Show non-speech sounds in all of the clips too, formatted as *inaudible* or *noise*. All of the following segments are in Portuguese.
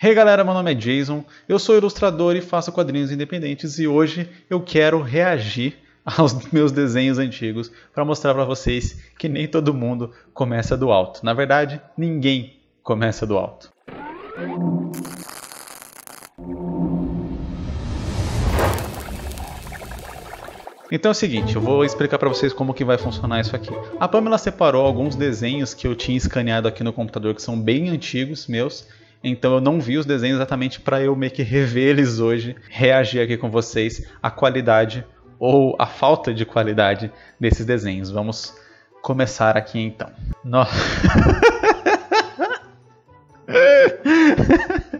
Hey galera, meu nome é Jason, eu sou ilustrador e faço quadrinhos independentes e hoje eu quero reagir *laughs* aos meus desenhos antigos para mostrar para vocês que nem todo mundo começa do alto. Na verdade, ninguém começa do alto. Então é o seguinte, eu vou explicar para vocês como que vai funcionar isso aqui. A Pamela separou alguns desenhos que eu tinha escaneado aqui no computador que são bem antigos meus então eu não vi os desenhos exatamente para eu meio que rever eles hoje, reagir aqui com vocês à qualidade ou à falta de qualidade desses desenhos. Vamos começar aqui então. Nossa. *laughs*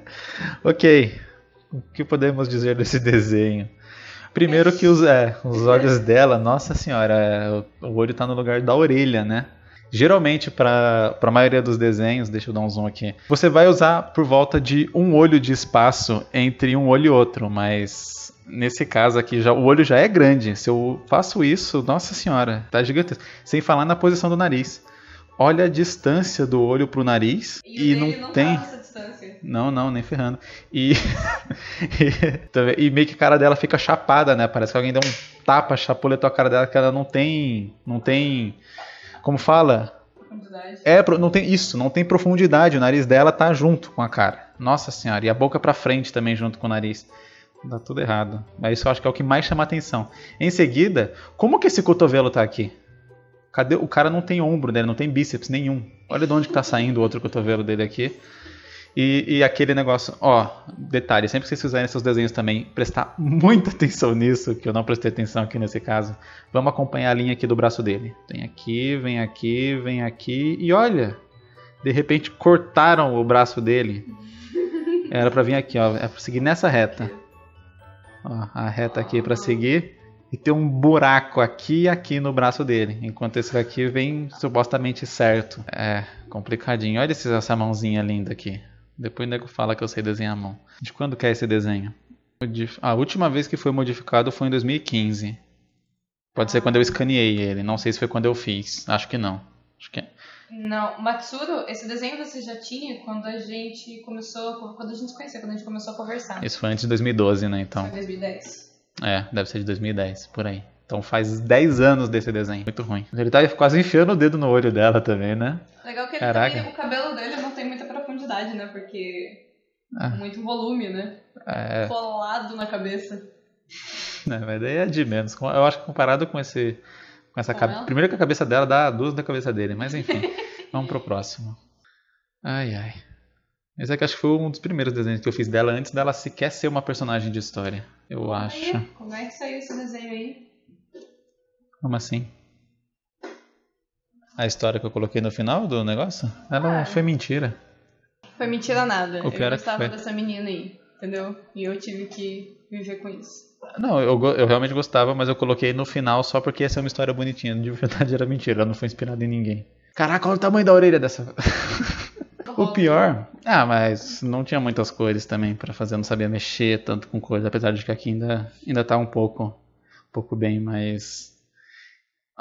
ok. O que podemos dizer desse desenho? Primeiro que os, é, os olhos dela, nossa senhora, é, o olho está no lugar da orelha, né? Geralmente, para a maioria dos desenhos, deixa eu dar um zoom aqui, você vai usar por volta de um olho de espaço entre um olho e outro, mas nesse caso aqui, já, o olho já é grande. Se eu faço isso, nossa senhora, tá gigantesco. Sem falar na posição do nariz. Olha a distância do olho pro nariz e, e não, não tá tem. Não, não, nem ferrando. E... *laughs* Tá e... e meio que a cara dela fica chapada, né? Parece que alguém deu um tapa, chapoletou a cara dela que ela não tem, não tem como fala? É, não tem isso, não tem profundidade. O nariz dela tá junto com a cara. Nossa senhora, e a boca para frente também junto com o nariz. Dá tudo errado. Mas é isso eu acho que é o que mais chama atenção. Em seguida, como que esse cotovelo tá aqui? Cadê? O cara não tem ombro dele, não tem bíceps nenhum. Olha de onde que tá saindo o outro cotovelo dele aqui. E, e, aquele negócio, ó, detalhe, sempre que vocês fizerem seus desenhos também, prestar muita atenção nisso, que eu não prestei atenção aqui nesse caso. Vamos acompanhar a linha aqui do braço dele. Tem aqui, vem aqui, vem aqui, e olha, de repente cortaram o braço dele. Era para vir aqui, ó, é pra seguir nessa reta. Ó, a reta aqui para é pra seguir. E tem um buraco aqui e aqui no braço dele, enquanto esse daqui vem supostamente certo. É, complicadinho. Olha essa mãozinha linda aqui. Depois o nego fala que eu sei desenhar a mão. De quando que é esse desenho? A última vez que foi modificado foi em 2015. Pode ser quando eu escaneei ele. Não sei se foi quando eu fiz. Acho que não. Acho que é. Não, Matsuro, esse desenho você já tinha quando a gente começou, quando a gente conheceu, quando a gente começou a conversar. Isso foi antes de 2012, né, então? Foi 2010. É, deve ser de 2010, por aí. Então faz 10 anos desse desenho. Muito ruim. Ele tá quase enfiando o dedo no olho dela também, né? Legal que ele Caraca. Também, o cabelo dele não tem muita proposta quantidade, né? Porque é. muito volume, né? É. Colado na cabeça. Não, mas daí é de menos. Eu acho que comparado com esse. Com essa com tá cabe... Primeiro que a cabeça dela dá duas da cabeça dele, mas enfim. *laughs* vamos pro próximo. Ai, ai. Esse aqui acho que foi um dos primeiros desenhos que eu fiz dela antes dela sequer ser uma personagem de história, eu Como acho. É? Como é que saiu esse desenho aí? Como assim? A história que eu coloquei no final do negócio? Ela ah. foi mentira. Foi mentira nada. eu é gostava dessa menina aí, entendeu? E eu tive que viver com isso. Não, eu, eu realmente gostava, mas eu coloquei no final só porque essa é uma história bonitinha. De verdade era mentira, ela não foi inspirada em ninguém. Caraca, olha o tamanho da orelha dessa. *laughs* o pior. Ah, mas não tinha muitas cores também para fazer, eu não sabia mexer tanto com cores, apesar de que aqui ainda, ainda tá um pouco, um pouco bem, mas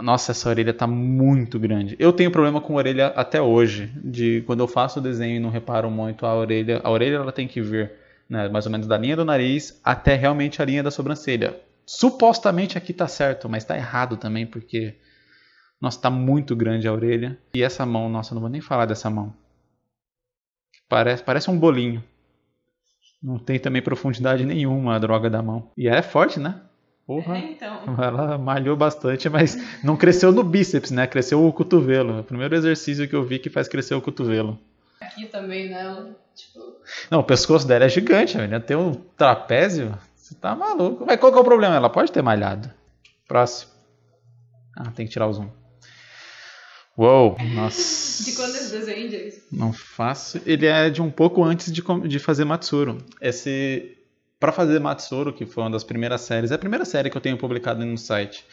nossa, essa orelha tá muito grande. Eu tenho problema com orelha até hoje. De quando eu faço o desenho e não reparo muito a orelha, a orelha ela tem que vir, né, mais ou menos da linha do nariz até realmente a linha da sobrancelha. Supostamente aqui tá certo, mas tá errado também porque nossa, tá muito grande a orelha. E essa mão, nossa, não vou nem falar dessa mão. Parece, parece um bolinho. Não tem também profundidade nenhuma a droga da mão. E é forte, né? Porra, é, então. *laughs* ela malhou bastante, mas não cresceu no bíceps, né? Cresceu o cotovelo. É o primeiro exercício que eu vi que faz crescer o cotovelo. Aqui também, né? Tipo... Não, o pescoço dela é gigante, né? Tem um trapézio. Você tá maluco. Mas qual que é o problema? Ela pode ter malhado. Próximo. Ah, tem que tirar o zoom. Uou, nossa. De quando esse desenho, Não faço. Ele é de um pouco antes de, de fazer Matsuro. Esse, para fazer Matsuro, que foi uma das primeiras séries, é a primeira série que eu tenho publicado no site.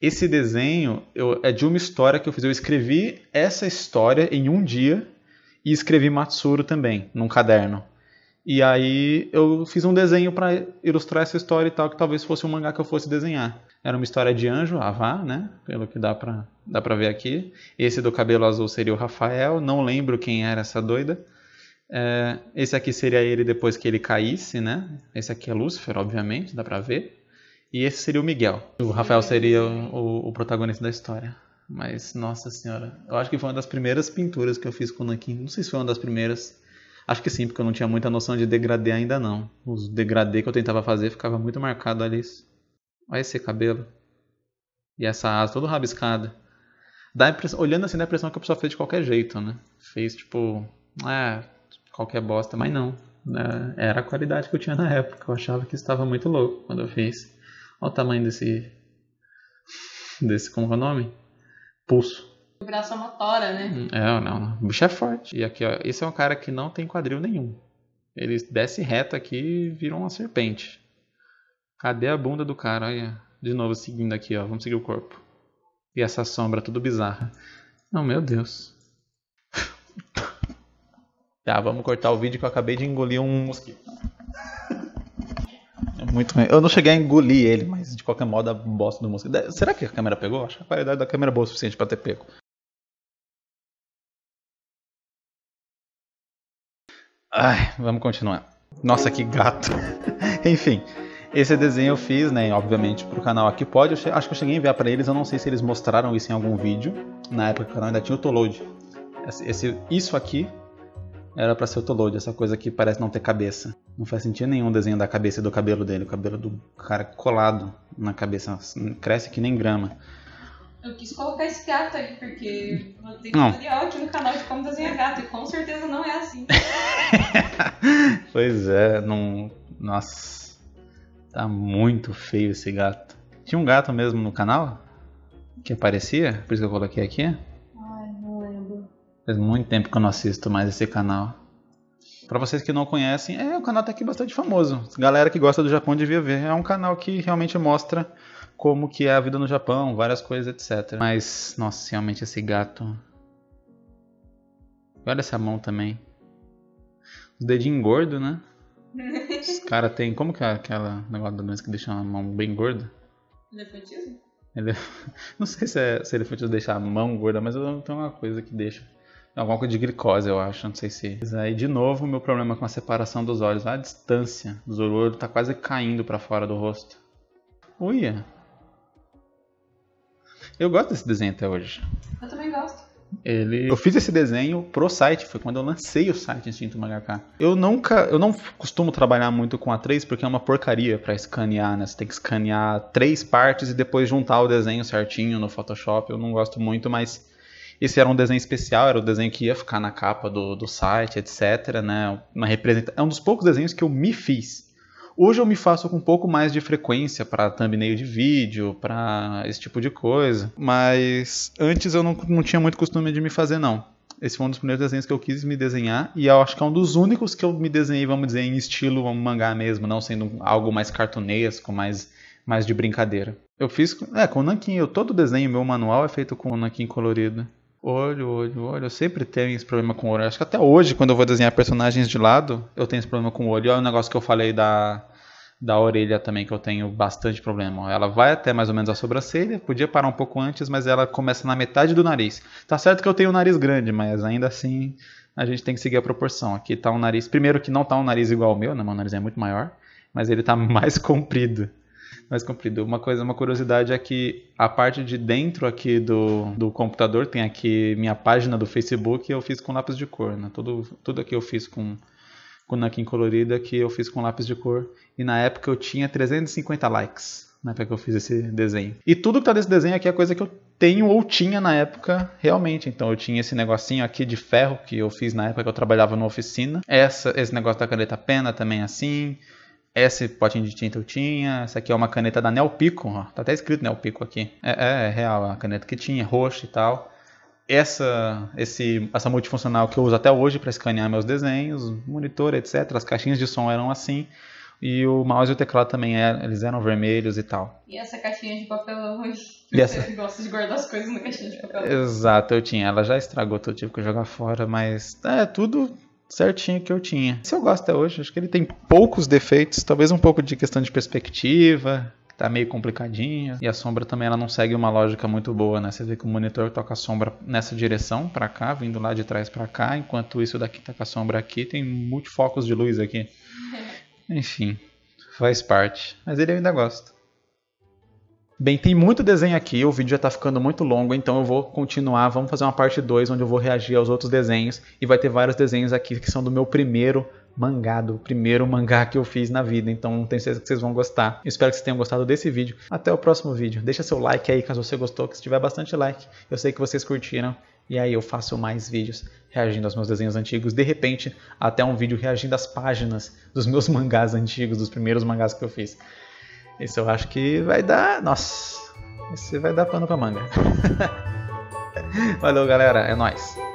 Esse desenho eu, é de uma história que eu fiz. Eu escrevi essa história em um dia e escrevi Matsuro também, num caderno. E aí eu fiz um desenho para ilustrar essa história e tal, que talvez fosse um mangá que eu fosse desenhar. Era uma história de anjo, Avá, né? Pelo que dá pra, dá pra ver aqui. Esse do cabelo azul seria o Rafael, não lembro quem era essa doida. É, esse aqui seria ele depois que ele caísse, né? Esse aqui é Lúcifer, obviamente, dá pra ver. E esse seria o Miguel. O Rafael seria o, o protagonista da história. Mas, nossa senhora, eu acho que foi uma das primeiras pinturas que eu fiz com o Nankin. Não sei se foi uma das primeiras. Acho que sim, porque eu não tinha muita noção de degradê ainda não. Os degradê que eu tentava fazer ficava muito marcado ali. Olha esse cabelo. E essa asa toda rabiscada. Dá impressão, olhando assim, dá a impressão que a pessoa fez de qualquer jeito, né? Fez tipo. É, qualquer bosta, mas não. É, era a qualidade que eu tinha na época. Eu achava que estava muito louco quando eu fiz. Olha o tamanho desse. desse, como é o nome? Pulso. Vibração motora, né? Hum, é, não. O bicho é forte. E aqui, ó. Esse é um cara que não tem quadril nenhum. Ele desce reto aqui e vira uma serpente. Cadê a bunda do cara? Olha. De novo, seguindo aqui, ó. Vamos seguir o corpo. E essa sombra tudo bizarra. Não, meu Deus. Tá, vamos cortar o vídeo que eu acabei de engolir um mosquito. É muito ruim. Eu não cheguei a engolir ele, mas de qualquer modo a bosta do mosquito. Será que a câmera pegou? Acho que a qualidade da câmera é boa o suficiente para ter pego. Ai, vamos continuar. Nossa, que gato. *laughs* Enfim, esse desenho eu fiz, né, obviamente, pro canal aqui pode. Eu acho que eu cheguei a enviar para eles, eu não sei se eles mostraram isso em algum vídeo. Na época o canal ainda tinha o ToLoad. Esse, esse, isso aqui era para ser o Tolode, essa coisa que parece não ter cabeça. Não faz sentido nenhum desenho da cabeça e do cabelo dele, o cabelo do cara colado na cabeça, assim, cresce que nem grama. Eu quis colocar esse gato aí, porque eu tenho um tutorial aqui no canal de como desenhar gato, e com certeza não é assim. *laughs* pois é, não. Nossa. Tá muito feio esse gato. Tinha um gato mesmo no canal que aparecia, por isso que eu coloquei aqui. Faz muito tempo que eu não assisto mais esse canal. Para vocês que não conhecem, é um canal tá até que bastante famoso. Galera que gosta do Japão devia ver. É um canal que realmente mostra como que é a vida no Japão, várias coisas, etc. Mas, nossa, realmente esse gato. Olha essa mão também. Os dedinhos gordos, né? Os *laughs* caras têm. Como que é aquela negócio da doença que deixa a mão bem gorda? Elefantismo? Ele... *laughs* Não sei se, é, se elefantismo deixa a mão gorda, mas eu tenho uma coisa que deixa. Alguma é coisa de glicose, eu acho, não sei se. Mas aí, de novo, meu problema com a separação dos olhos, a distância dos olhos, tá quase caindo para fora do rosto. Uia! Eu gosto desse desenho até hoje. Eu também gosto. Ele... Eu fiz esse desenho pro site, foi quando eu lancei o site Instinto MHK. Eu nunca, eu não costumo trabalhar muito com A3 porque é uma porcaria para escanear, né? Você tem que escanear três partes e depois juntar o desenho certinho no Photoshop. Eu não gosto muito, mas esse era um desenho especial, era o desenho que ia ficar na capa do, do site, etc. Né? Uma representa... É um dos poucos desenhos que eu me fiz. Hoje eu me faço com um pouco mais de frequência para thumbnail de vídeo, para esse tipo de coisa, mas antes eu não, não tinha muito costume de me fazer, não. Esse foi um dos primeiros desenhos que eu quis me desenhar, e eu acho que é um dos únicos que eu me desenhei, vamos dizer, em estilo mangá mesmo, não sendo algo mais cartunesco, mais mais de brincadeira. Eu fiz é, com o Nankin, Eu, todo desenho, meu manual é feito com nankin colorido. Olho, olho, olho. Eu sempre tenho esse problema com o olho. Acho que até hoje, quando eu vou desenhar personagens de lado, eu tenho esse problema com o olho. Olha o negócio que eu falei da, da orelha também, que eu tenho bastante problema. Ela vai até mais ou menos a sobrancelha, podia parar um pouco antes, mas ela começa na metade do nariz. Tá certo que eu tenho um nariz grande, mas ainda assim a gente tem que seguir a proporção. Aqui tá um nariz. Primeiro que não tá um nariz igual ao meu, né? Meu nariz é muito maior, mas ele tá *laughs* mais comprido mais comprido. Uma coisa, uma curiosidade é que a parte de dentro aqui do, do computador tem aqui minha página do Facebook eu fiz com lápis de cor, né? Tudo, tudo aqui eu fiz com com nanquim colorida que eu fiz com lápis de cor e na época eu tinha 350 likes na né, época que eu fiz esse desenho. E tudo que tá nesse desenho aqui é coisa que eu tenho ou tinha na época realmente. Então eu tinha esse negocinho aqui de ferro que eu fiz na época que eu trabalhava numa oficina. Essa, esse negócio da caneta pena também é assim esse potinho de tinta eu tinha, essa aqui é uma caneta da Nelpico, ó, tá até escrito Nelpico aqui. É, é, é real, a caneta que tinha, roxa e tal. Essa, esse, essa multifuncional que eu uso até hoje para escanear meus desenhos, monitor, etc. As caixinhas de som eram assim. E o mouse e o teclado também eram, é, eles eram vermelhos e tal. E essa caixinha de papelão hoje? E essa... Você gosta de guardar as coisas na caixinha de papelão. Exato, eu tinha. Ela já estragou, eu tive que jogar fora, mas é tudo certinho que eu tinha. Se eu gosto até hoje, acho que ele tem poucos defeitos, talvez um pouco de questão de perspectiva, tá meio complicadinha. E a sombra também ela não segue uma lógica muito boa, né? Você vê que o monitor toca a sombra nessa direção para cá, vindo lá de trás para cá, enquanto isso daqui tá com a sombra aqui, tem multifocos de luz aqui. *laughs* Enfim, faz parte. Mas ele eu ainda gosto. Bem, tem muito desenho aqui, o vídeo já está ficando muito longo, então eu vou continuar, vamos fazer uma parte 2 onde eu vou reagir aos outros desenhos e vai ter vários desenhos aqui que são do meu primeiro mangá, do primeiro mangá que eu fiz na vida, então tenho certeza que vocês vão gostar. Espero que vocês tenham gostado desse vídeo. Até o próximo vídeo. Deixa seu like aí caso você gostou, que se tiver bastante like, eu sei que vocês curtiram e aí eu faço mais vídeos reagindo aos meus desenhos antigos, de repente até um vídeo reagindo às páginas dos meus *laughs* mangás antigos, dos primeiros mangás que eu fiz. Isso eu acho que vai dar. Nossa! Esse vai dar pano pra manga. *laughs* Valeu, galera. É nóis.